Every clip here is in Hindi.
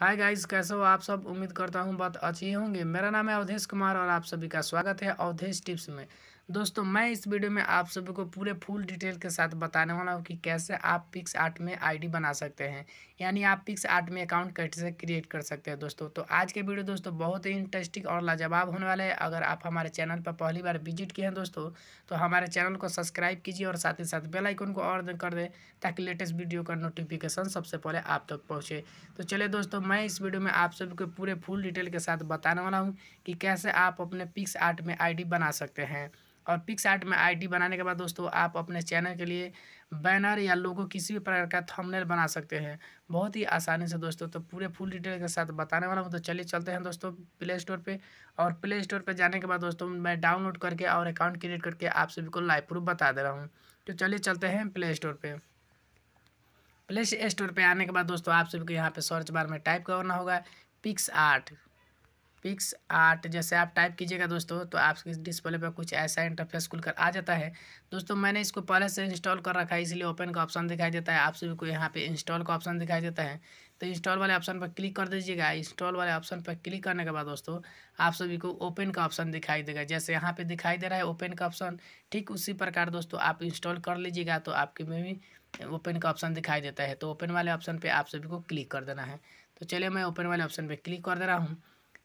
हाय गाइस कैसे हो आप सब उम्मीद करता हूँ बहुत अच्छी होंगे मेरा नाम है अवधेश कुमार और आप सभी का स्वागत है अवधेश टिप्स में दोस्तों मैं इस वीडियो में आप सभी को पूरे फुल डिटेल के साथ बताने वाला हूँ कि कैसे आप पिक्स आर्ट में आईडी बना सकते हैं यानी आप पिक्स आर्ट में अकाउंट कैसे क्रिएट कर सकते हैं दोस्तों तो आज के वीडियो दोस्तों बहुत ही इंटरेस्टिंग और लाजवाब होने वाला है अगर आप हमारे चैनल पर पहली बार विजिट किए हैं दोस्तों तो हमारे चैनल को सब्सक्राइब कीजिए और साथ ही साथ बेलाइकन को और कर दें ताकि लेटेस्ट वीडियो का नोटिफिकेशन सबसे पहले आप तक पहुँचे तो चलिए दोस्तों मैं इस वीडियो में आप सभी को पूरे फुल डिटेल के साथ बताने वाला हूँ कि कैसे आप अपने पिक्स आर्ट में आई बना सकते हैं और पिक्स आर्ट में आईडी बनाने के बाद दोस्तों आप अपने चैनल के लिए बैनर या लोगो किसी भी प्रकार का थंबनेल बना सकते हैं बहुत ही आसानी से दोस्तों तो पूरे फुल डिटेल के साथ बताने वाला हूँ तो चलिए चलते हैं दोस्तों प्ले स्टोर पे और प्ले स्टोर पे जाने के बाद दोस्तों मैं डाउनलोड करके और अकाउंट क्रिएट करके आप सभी को लाइव प्रूफ बता दे रहा हूँ तो चलिए चलते हैं प्ले स्टोर पर प्ले स्टोर पर आने के बाद दोस्तों आप सभी को यहाँ पर सर्च बार में टाइप करना होगा पिक्स आर्ट पिक्स आर्ट जैसे आप टाइप कीजिएगा दोस्तों तो आपके डिस्प्ले पर कुछ ऐसा इंटरफेस खुलकर आ जाता है दोस्तों मैंने इसको पहले से इंस्टॉल कर रखा है इसलिए ओपन का ऑप्शन दिखाई देता है आप सभी को यहाँ पे इंस्टॉल का ऑप्शन दिखाई देता है तो इंस्टॉल वाले ऑप्शन पर क्लिक कर दीजिएगा इंस्टॉल वाले ऑप्शन पर क्लिक करने के बाद दोस्तों आप सभी को ओपन का ऑप्शन दिखाई देगा जैसे यहाँ पर दिखाई दे रहा है ओपन का ऑप्शन ठीक उसी प्रकार दोस्तों आप इंस्टॉल कर लीजिएगा तो आपके में भी ओपन का ऑप्शन दिखाई देता है तो ओपन वाले ऑप्शन पर आप सभी को क्लिक कर देना है तो चलिए मैं ओपन वाले ऑप्शन पर क्लिक कर दे रहा हूँ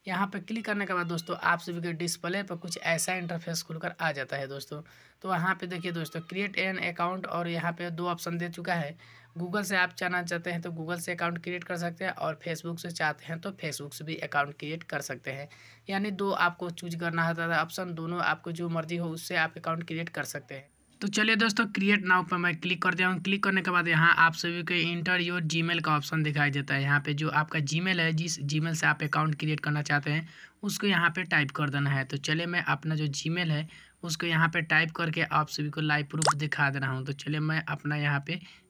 यहाँ पर क्लिक करने के बाद दोस्तों आप सभी के डिस्प्ले पर कुछ ऐसा इंटरफेस खुलकर आ जाता है दोस्तों तो वहाँ पे देखिए दोस्तों क्रिएट एन अकाउंट और यहाँ पे दो ऑप्शन दे चुका है गूगल से आप चाहना चाहते हैं तो गूगल से अकाउंट क्रिएट कर सकते हैं और फेसबुक से चाहते हैं तो फेसबुक से भी अकाउंट क्रिएट कर सकते हैं यानी दो आपको चूज करना होता है ऑप्शन दोनों आपको जो मर्जी हो उससे आप अकाउंट क्रिएट कर सकते हैं तो चलिए दोस्तों क्रिएट नाउ पर मैं क्लिक कर दिया हूँ क्लिक करने के बाद यहाँ आप सभी को इंटर योर जीमेल का ऑप्शन दिखाई देता है यहाँ पे जो आपका जीमेल है जिस जीमेल से आप अकाउंट क्रिएट करना चाहते हैं उसको यहाँ पे टाइप कर देना है तो चलिए मैं अपना जो जीमेल है उसको यहाँ पे टाइप करके आप सभी को लाइव प्रूफ दिखा दे रहा हूँ तो चलिए मैं अपना यहाँ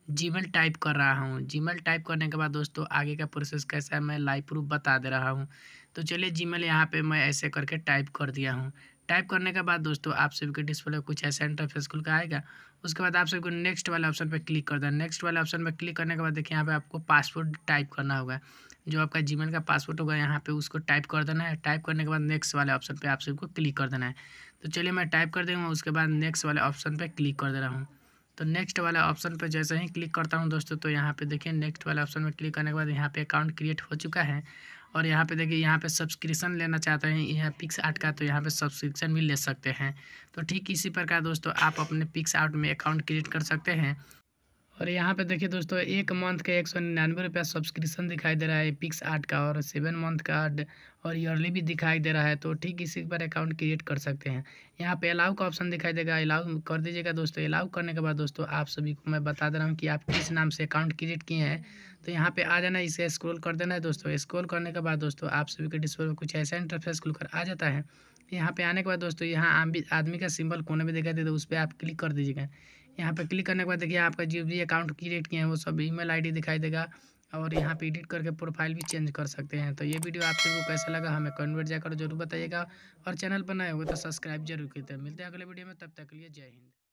जी मेल टाइप कर रहा हूँ मेल टाइप करने के बाद दोस्तों आगे का प्रोसेस कैसा है मैं लाइव प्रूफ बता दे रहा हूँ तो चलिए मेल यहाँ पे मैं ऐसे करके टाइप कर दिया हूँ टाइप करने के बाद दोस्तों आप सभी के डिस्प्ले कुछ ऐसा इंटरफेस खुल का आएगा उसके बाद आप सबको नेक्स्ट वाले ऑप्शन पर क्लिक कर देना नेक्स्ट वाले ऑप्शन पर क्लिक करने के बाद देखिए यहाँ पे आपको पासवर्ड टाइप करना होगा जो आपका जीमेल का पासवर्ड होगा यहाँ पे उसको टाइप कर देना है टाइप करने के बाद नेक्स्ट वाले ऑप्शन पर आप सबको क्लिक कर देना है तो चलिए मैं टाइप कर दूँगा उसके बाद नेक्स्ट वाले ऑप्शन पर क्लिक कर दे रहा हूँ तो नेक्स्ट वाला ऑप्शन पर जैसे ही क्लिक करता हूँ दोस्तों तो यहाँ पे देखिए नेक्स्ट वाला ऑप्शन में क्लिक करने के बाद यहाँ पे अकाउंट क्रिएट हो चुका है और यहाँ पे देखिए यहाँ पे सब्सक्रिप्शन लेना चाहते हैं यहाँ पिक्स आर्ट का तो यहाँ पे सब्सक्रिप्शन भी ले सकते हैं तो ठीक इसी प्रकार दोस्तों आप अपने पिक्स आर्ट में अकाउंट क्रिएट कर सकते हैं और यहाँ पे देखिए दोस्तों एक मंथ का एक सौ निन्यानवे रुपया सब्सक्रिप्शन दिखाई दे रहा है पिक्स आर्ट का और सेवन मंथ का आर्ट और ईयरली भी दिखाई दे रहा है तो ठीक इसी पर अकाउंट क्रिएट कर सकते हैं यहाँ पे अलाउ का ऑप्शन दिखाई देगा अलाउ कर दीजिएगा दोस्तों अलाउ करने के बाद दोस्तों आप सभी को मैं बता दे रहा हूँ कि आप किस नाम से अकाउंट क्रिएट किए हैं तो यहाँ पर आ जाना इसे स्क्रोल कर देना है दोस्तों स्क्रोल करने के बाद दोस्तों आप सभी के डिस्प्ले में कुछ ऐसा इंटरफेस खुलकर आ जाता है यहाँ पे आने के बाद दोस्तों यहाँ आदमी का सिंबल कोने में दिखाई देता है उस पर आप क्लिक कर दीजिएगा यहाँ पर क्लिक करने के बाद देखिए आपका जो भी अकाउंट क्रिएट किए हैं वो सब ईमेल आईडी दिखाई देगा और यहाँ पे एडिट करके प्रोफाइल भी चेंज कर सकते हैं तो ये वीडियो आप सबको कैसा लगा हमें कन्वर्ट जाकर जरूर बताइएगा और चैनल पर नए हो तो सब्सक्राइब जरूर करते हैं मिलते हैं अगले वीडियो में तब तक के लिए जय हिंद